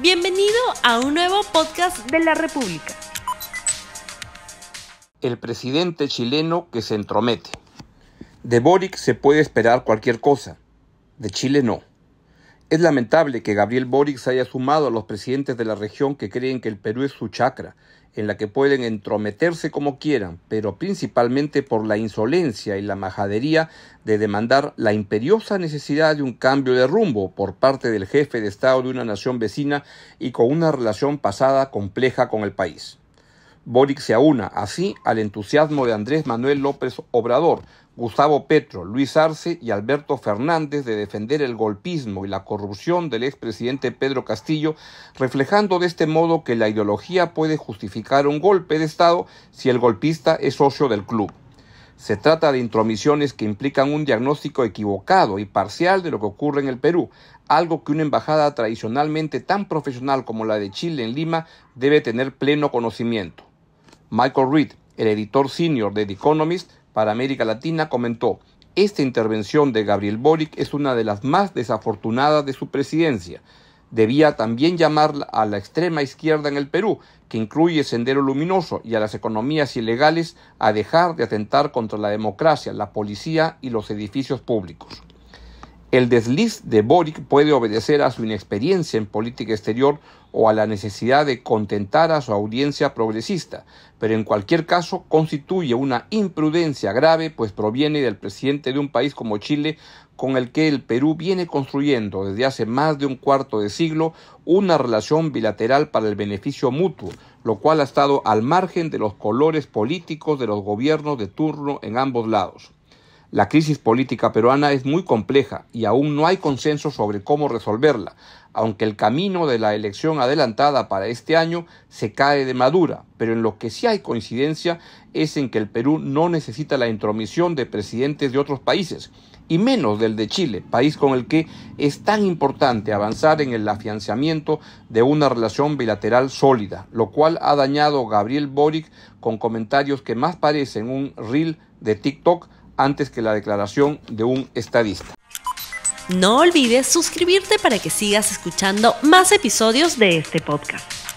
Bienvenido a un nuevo podcast de la República. El presidente chileno que se entromete. De Boric se puede esperar cualquier cosa, de Chile no. Es lamentable que Gabriel Boric haya sumado a los presidentes de la región que creen que el Perú es su chacra en la que pueden entrometerse como quieran, pero principalmente por la insolencia y la majadería de demandar la imperiosa necesidad de un cambio de rumbo por parte del jefe de Estado de una nación vecina y con una relación pasada compleja con el país. Boric se aúna así al entusiasmo de Andrés Manuel López Obrador, Gustavo Petro, Luis Arce y Alberto Fernández de defender el golpismo y la corrupción del expresidente Pedro Castillo, reflejando de este modo que la ideología puede justificar un golpe de Estado si el golpista es socio del club. Se trata de intromisiones que implican un diagnóstico equivocado y parcial de lo que ocurre en el Perú, algo que una embajada tradicionalmente tan profesional como la de Chile en Lima debe tener pleno conocimiento. Michael Reed, el editor senior de The Economist para América Latina, comentó, esta intervención de Gabriel Boric es una de las más desafortunadas de su presidencia. Debía también llamar a la extrema izquierda en el Perú, que incluye Sendero Luminoso y a las economías ilegales, a dejar de atentar contra la democracia, la policía y los edificios públicos. El desliz de Boric puede obedecer a su inexperiencia en política exterior o a la necesidad de contentar a su audiencia progresista, pero en cualquier caso constituye una imprudencia grave pues proviene del presidente de un país como Chile con el que el Perú viene construyendo desde hace más de un cuarto de siglo una relación bilateral para el beneficio mutuo, lo cual ha estado al margen de los colores políticos de los gobiernos de turno en ambos lados. La crisis política peruana es muy compleja y aún no hay consenso sobre cómo resolverla, aunque el camino de la elección adelantada para este año se cae de madura, pero en lo que sí hay coincidencia es en que el Perú no necesita la intromisión de presidentes de otros países, y menos del de Chile, país con el que es tan importante avanzar en el afianzamiento de una relación bilateral sólida, lo cual ha dañado Gabriel Boric con comentarios que más parecen un reel de TikTok antes que la declaración de un estadista. No olvides suscribirte para que sigas escuchando más episodios de este podcast.